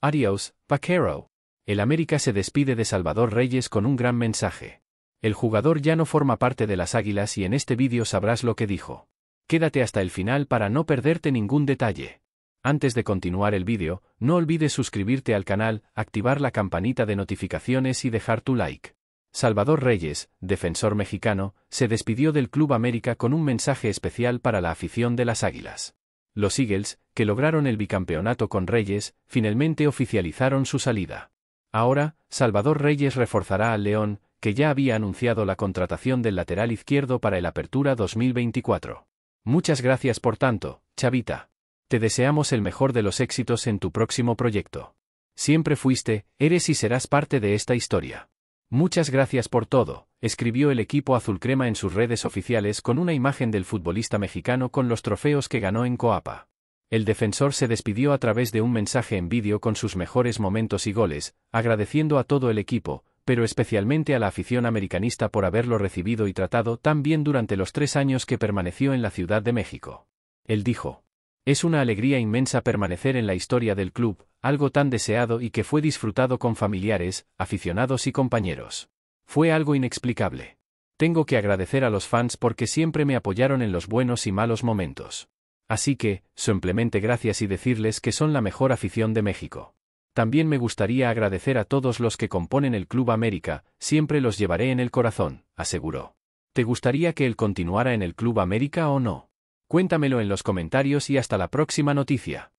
Adiós, vaquero. El América se despide de Salvador Reyes con un gran mensaje. El jugador ya no forma parte de las Águilas y en este vídeo sabrás lo que dijo. Quédate hasta el final para no perderte ningún detalle. Antes de continuar el vídeo, no olvides suscribirte al canal, activar la campanita de notificaciones y dejar tu like. Salvador Reyes, defensor mexicano, se despidió del Club América con un mensaje especial para la afición de las Águilas los Eagles, que lograron el bicampeonato con Reyes, finalmente oficializaron su salida. Ahora, Salvador Reyes reforzará al León, que ya había anunciado la contratación del lateral izquierdo para el Apertura 2024. Muchas gracias por tanto, Chavita. Te deseamos el mejor de los éxitos en tu próximo proyecto. Siempre fuiste, eres y serás parte de esta historia. Muchas gracias por todo, escribió el equipo azulcrema en sus redes oficiales con una imagen del futbolista mexicano con los trofeos que ganó en Coapa. El defensor se despidió a través de un mensaje en vídeo con sus mejores momentos y goles, agradeciendo a todo el equipo, pero especialmente a la afición americanista por haberlo recibido y tratado tan bien durante los tres años que permaneció en la Ciudad de México. Él dijo, Es una alegría inmensa permanecer en la historia del club, algo tan deseado y que fue disfrutado con familiares, aficionados y compañeros. Fue algo inexplicable. Tengo que agradecer a los fans porque siempre me apoyaron en los buenos y malos momentos. Así que, simplemente gracias y decirles que son la mejor afición de México. También me gustaría agradecer a todos los que componen el Club América, siempre los llevaré en el corazón, aseguró. ¿Te gustaría que él continuara en el Club América o no? Cuéntamelo en los comentarios y hasta la próxima noticia.